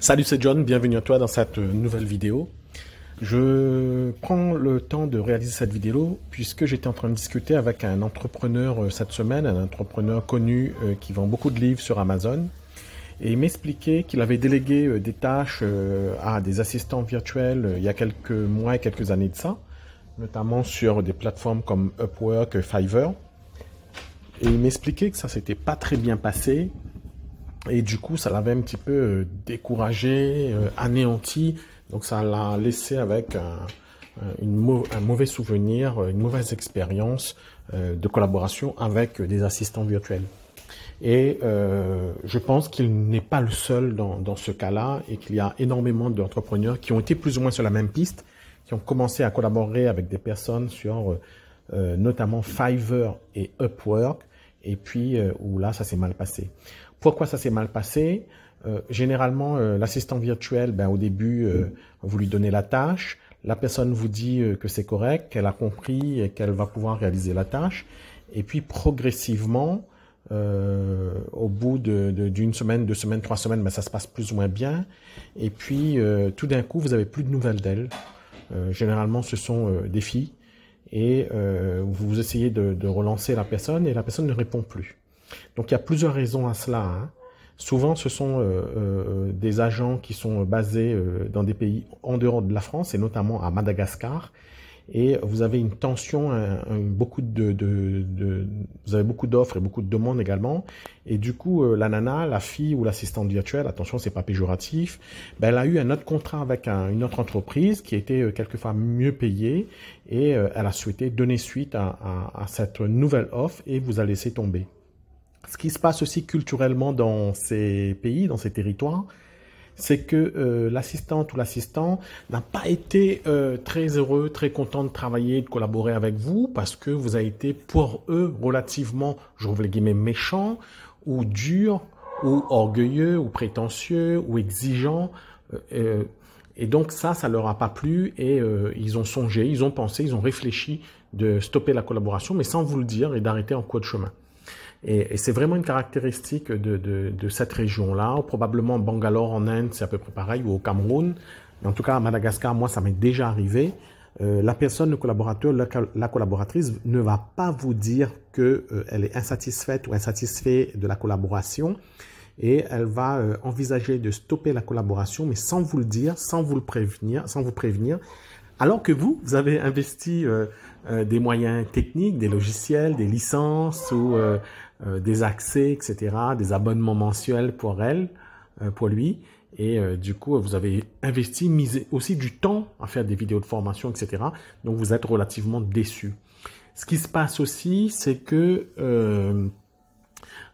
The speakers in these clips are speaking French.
Salut, c'est John, bienvenue à toi dans cette nouvelle vidéo. Je prends le temps de réaliser cette vidéo puisque j'étais en train de discuter avec un entrepreneur euh, cette semaine, un entrepreneur connu euh, qui vend beaucoup de livres sur Amazon, et il m'expliquait qu'il avait délégué euh, des tâches à des assistants virtuels il y a quelques mois et quelques années de ça, notamment sur des plateformes comme Upwork, Fiverr. Et il m'expliquait que ça s'était pas très bien passé, et du coup, ça l'avait un petit peu euh, découragé, euh, anéanti. Donc ça l'a laissé avec un, mauvais souvenir, euh, une mauvaise expérience de collaboration avec des assistants virtuels. Et je pense qu'il n'est pas le seul dans, ce cas-là et qu'il y a énormément d'entrepreneurs qui ont été plus ou moins sur la même piste, qui ont commencé à collaborer avec des personnes sur notamment Fiverr et Upwork, et puis où là, ça s'est mal passé. Pourquoi ça s'est mal passé euh, Généralement, euh, l'assistant virtuel, ben, au début, euh, vous lui donnez la tâche. La personne vous dit que c'est correct, qu'elle a compris et qu'elle va pouvoir réaliser la tâche. Et puis progressivement, au bout d'une de, semaine, deux semaines, trois semaines, ben, ça se passe plus ou moins bien. Et puis tout d'un coup, vous avez plus de nouvelles d'elle. généralement, ce sont des filles et vous essayez de, relancer la personne et la personne ne répond plus. Donc il y a plusieurs raisons à cela. Hein. Souvent, ce sont euh, euh, des agents qui sont basés euh, dans des pays en dehors de la France, et notamment à Madagascar. Et vous avez une tension, beaucoup de, vous avez beaucoup d'offres et beaucoup de demandes également. Et du coup, la nana, la fille ou l'assistante virtuelle, attention, c'est pas péjoratif, ben, elle a eu un autre contrat avec une autre entreprise qui était quelquefois mieux payée, et elle a souhaité donner suite à cette nouvelle offre et vous a laissé tomber ce qui se passe aussi culturellement dans ces pays, dans ces territoires, c'est que euh, l'assistante ou l'assistant n'a pas été euh, très heureux, très content de travailler, de collaborer avec vous, parce que vous avez été pour eux relativement, je j'ouvre les guillemets, méchant, ou dur, ou orgueilleux, ou prétentieux, ou exigeant. Euh, et donc ça, ça leur a pas plu, et ils ont songé, ils ont pensé, ils ont réfléchi de stopper la collaboration, mais sans vous le dire et d'arrêter en cours de chemin. Et, et c'est vraiment une caractéristique de, de, de cette région-là. Probablement Bangalore en Inde, c'est à peu près pareil, ou au Cameroun. en tout cas, à Madagascar, moi, ça m'est déjà arrivé. Euh, la personne, le collaborateur, la, collaboratrice ne va pas vous dire qu'elle euh, elle est insatisfaite ou insatisfait de la collaboration et elle va euh, envisager de stopper la collaboration, mais sans vous le dire, sans vous le prévenir, sans vous prévenir. Alors que vous, vous avez investi euh, des moyens techniques, des logiciels, des licences ou euh, des accès, etc., des abonnements mensuels pour elle, euh, pour lui. Et euh, du coup, vous avez investi, misé aussi du temps à faire des vidéos de formation, etc. Donc, vous êtes relativement déçu. Ce qui se passe aussi, c'est que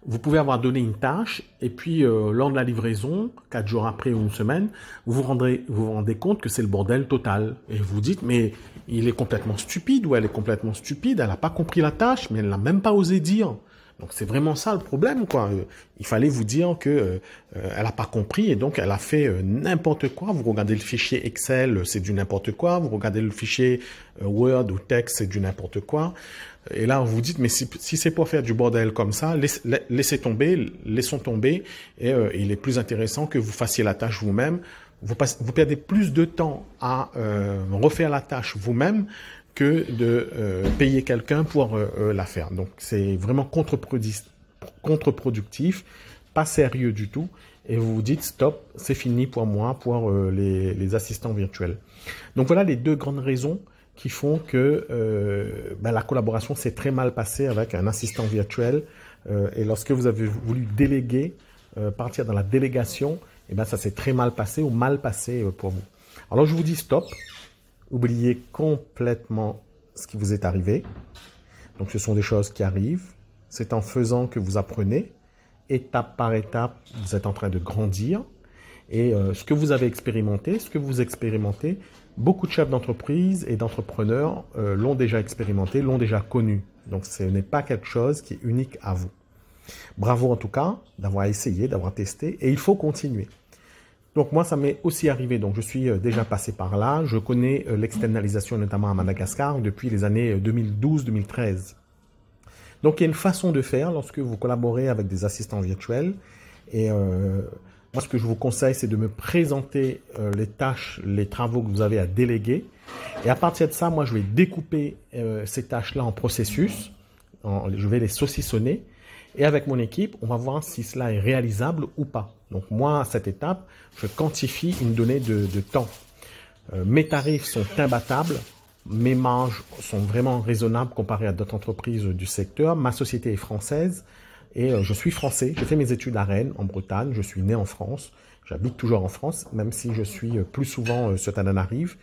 vous pouvez avoir donné une tâche et puis lors de la livraison, quatre jours après ou une semaine, vous vous vous rendez compte que c'est le bordel total et vous dites mais il est complètement stupide ou elle est complètement stupide, elle n'a pas compris la tâche mais elle n'a même pas osé dire. Donc c'est vraiment ça le problème, quoi. Euh, il fallait vous dire que euh, elle n'a pas compris et donc elle a fait euh, n'importe quoi. Vous regardez le fichier Excel, c'est du n'importe quoi. Vous regardez le fichier Word ou texte, c'est du n'importe quoi. Et là, vous dites, mais si, si c'est pour faire du bordel comme ça, laissez tomber, laissons tomber. Et il est plus intéressant que vous fassiez la tâche vous-même. Vous, vous, perdez plus de temps à refaire la tâche vous-même que de euh, payer quelqu'un pour euh, euh, la faire. Donc c'est vraiment contre-productif, pas sérieux du tout. Et vous vous dites stop, c'est fini pour moi, pour les, assistants virtuels. Donc voilà les deux grandes raisons qui font que ben, la collaboration s'est très mal passée avec un assistant virtuel. et lorsque vous avez voulu déléguer, partir dans la délégation, et eh ben, ça s'est très mal passé ou mal passé pour vous. Alors je vous dis stop, oubliez complètement ce qui vous est arrivé. Donc ce sont des choses qui arrivent. C'est en faisant que vous apprenez. Étape par étape, vous êtes en train de grandir. Et euh, ce que vous avez expérimenté, ce que vous expérimentez, beaucoup de chefs d'entreprise et d'entrepreneurs euh, l'ont déjà expérimenté, l'ont déjà connu. Donc ce n'est pas quelque chose qui est unique à vous. Bravo en tout cas d'avoir essayé, d'avoir testé, et il faut continuer. Donc moi, ça m'est aussi arrivé. Donc je suis euh, déjà passé par là. Je connais euh, l'externalisation notamment à Madagascar depuis les années 2012-2013. Euh, Donc il y a une façon de faire lorsque vous collaborez avec des assistants virtuels. Et euh, moi, ce que je vous conseille, c'est de me présenter les tâches, les travaux que vous avez à déléguer. Et à partir de ça, moi, je vais découper ces tâches-là en processus. je vais les saucissonner et avec mon équipe, on va voir si cela est réalisable ou pas. Donc moi, à cette étape, je quantifie une donnée de, de temps. Euh, mes tarifs sont imbattables, mes marges sont vraiment raisonnables comparées à d'autres entreprises du secteur. Ma société est française et euh, je suis français. J'ai fait mes études à Rennes, en Bretagne. Je suis né en France. J'habite toujours en France, même si je suis euh, plus souvent euh, sur Tananarive.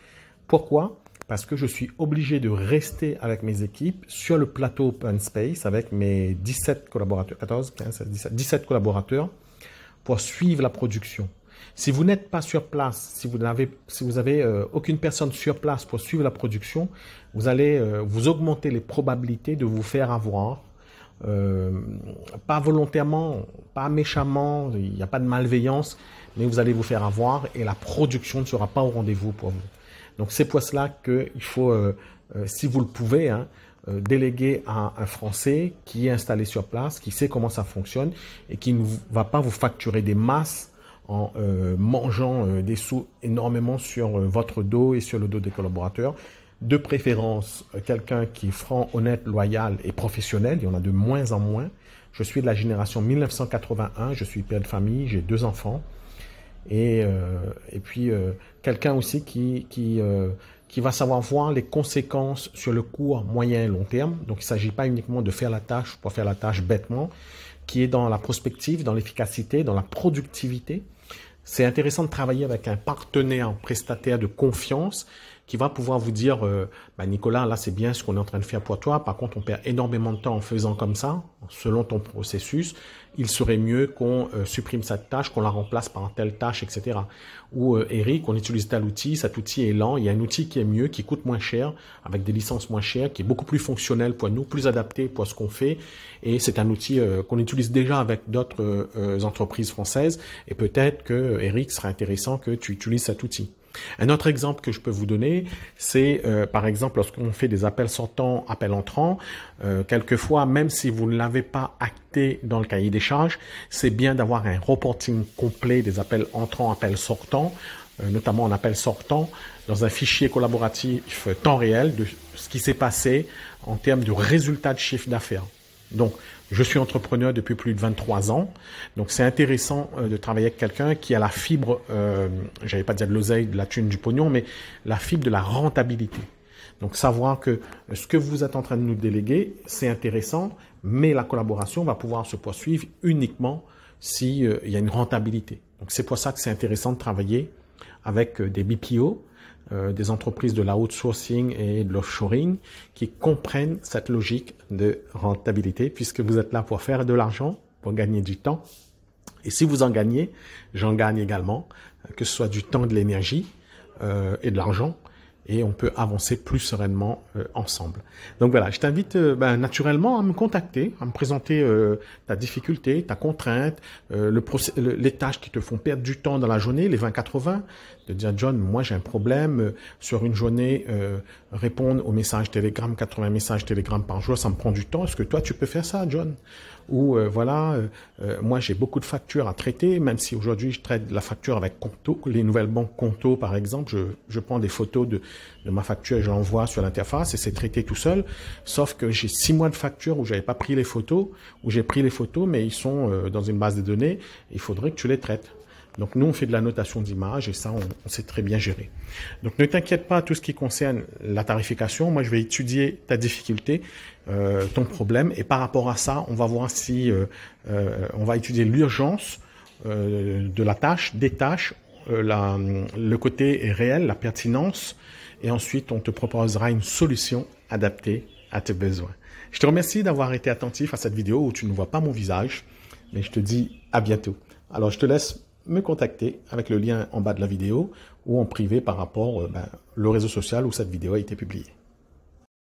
Pourquoi parce que je suis obligé de rester avec mes équipes sur le plateau Open Space avec mes 17 collaborateurs, 14, 17, collaborateurs pour suivre la production. Si vous n'êtes pas sur place, si vous n'avez, si vous avez euh, aucune personne sur place pour suivre la production, vous allez euh, vous augmenter les probabilités de vous faire avoir. Euh, pas volontairement, pas méchamment, il n'y a pas de malveillance, mais vous allez vous faire avoir et la production ne sera pas au rendez-vous pour vous. Donc c'est pour cela qu'il faut, euh, euh, si vous le pouvez, hein, euh, déléguer à un Français qui est installé sur place, qui sait comment ça fonctionne et qui ne va pas vous facturer des masses en mangeant des sous énormément sur votre dos et sur le dos des collaborateurs. De préférence, quelqu'un qui est franc, honnête, loyal et professionnel. Il y en a de moins en moins. Je suis de la génération 1981, je suis père de famille, j'ai deux enfants. Euh, et, puis euh, quelqu'un aussi qui, qui, euh, qui va savoir voir les conséquences sur le court, moyen et long terme. Donc il ne s'agit pas uniquement de faire la tâche pour faire la tâche bêtement, qui est dans la prospective, dans l'efficacité, dans la productivité. C'est intéressant de travailler avec un partenaire prestataire de confiance qui va pouvoir vous dire, euh, bah, Nicolas, là c'est bien ce qu'on est en train de faire pour toi, par contre on perd énormément de temps en faisant comme ça, selon ton processus, il serait mieux qu'on euh, supprime cette tâche, qu'on la remplace par telle tâche, etc. Ou euh, Eric, on utilise tel outil, cet outil est lent, il y a un outil qui est mieux, qui coûte moins cher, avec des licences moins chères, qui est beaucoup plus fonctionnel pour nous, plus adapté pour ce qu'on fait, et c'est un outil qu'on utilise déjà avec d'autres entreprises françaises, et peut-être que Eric serait intéressant que tu utilises cet outil. Un autre exemple que je peux vous donner, c'est euh, par exemple lorsqu'on fait des appels sortants, appels entrants, euh, quelquefois même si vous ne l'avez pas acté dans le cahier des charges, c'est bien d'avoir un reporting complet des appels entrants, appels sortants, euh, notamment en appels sortants, dans un fichier collaboratif temps réel de ce qui s'est passé en termes de résultat de chiffre d'affaires. Donc, je suis entrepreneur depuis plus de 23 ans. Donc, c'est intéressant euh, de travailler avec quelqu'un qui a la fibre, euh, j'allais pas dire de l'oseille, de la thune, du pognon, mais la fibre de la rentabilité. Donc, savoir que ce que vous êtes en train de nous déléguer, c'est intéressant, mais la collaboration va pouvoir se poursuivre uniquement s'il euh, y a une rentabilité. Donc, c'est pour ça que c'est intéressant de travailler avec euh, des BPO, euh, des entreprises de la outsourcing et de l'offshoring qui comprennent cette logique de rentabilité puisque vous êtes là pour faire de l'argent, pour gagner du temps. Et si vous en gagnez, j'en gagne également, euh, que ce soit du temps, de l'énergie euh, et de l'argent et on peut avancer plus sereinement euh, ensemble. Donc voilà, je t'invite euh, ben, naturellement à me contacter, à me présenter euh, ta difficulté, ta contrainte, le les tâches qui te font perdre du temps dans la journée, les 20-80, de dire John, moi j'ai un problème, sur une journée, répondre aux messages Telegram, 80 messages Telegram par jour, ça me prend du temps, est-ce que toi tu peux faire ça, John où euh, voilà, euh, euh, moi j'ai beaucoup de factures à traiter, même si aujourd'hui je traite la facture avec Conto, les nouvelles banques Conto par exemple, je, prends des photos de, de ma facture et je l'envoie sur l'interface et c'est traité tout seul. Sauf que j'ai six mois de facture où j'avais pas pris les photos, où j'ai pris les photos mais ils sont dans une base de données, il faudrait que tu les traites. Donc nous, on fait de la notation d'image et ça, on, sait très bien gérer. Donc ne t'inquiète pas, tout ce qui concerne la tarification, moi, je vais étudier ta difficulté, euh, ton problème, et par rapport à ça, on va voir si euh, euh, on va étudier l'urgence de la tâche, des tâches, le côté réel, la pertinence, et ensuite, on te proposera une solution adaptée à tes besoins. Je te remercie d'avoir été attentif à cette vidéo où tu ne vois pas mon visage, mais je te dis à bientôt. Alors je te laisse me contacter avec le lien en bas de la vidéo ou en privé par rapport au euh, ben, le réseau social où cette vidéo a été publiée.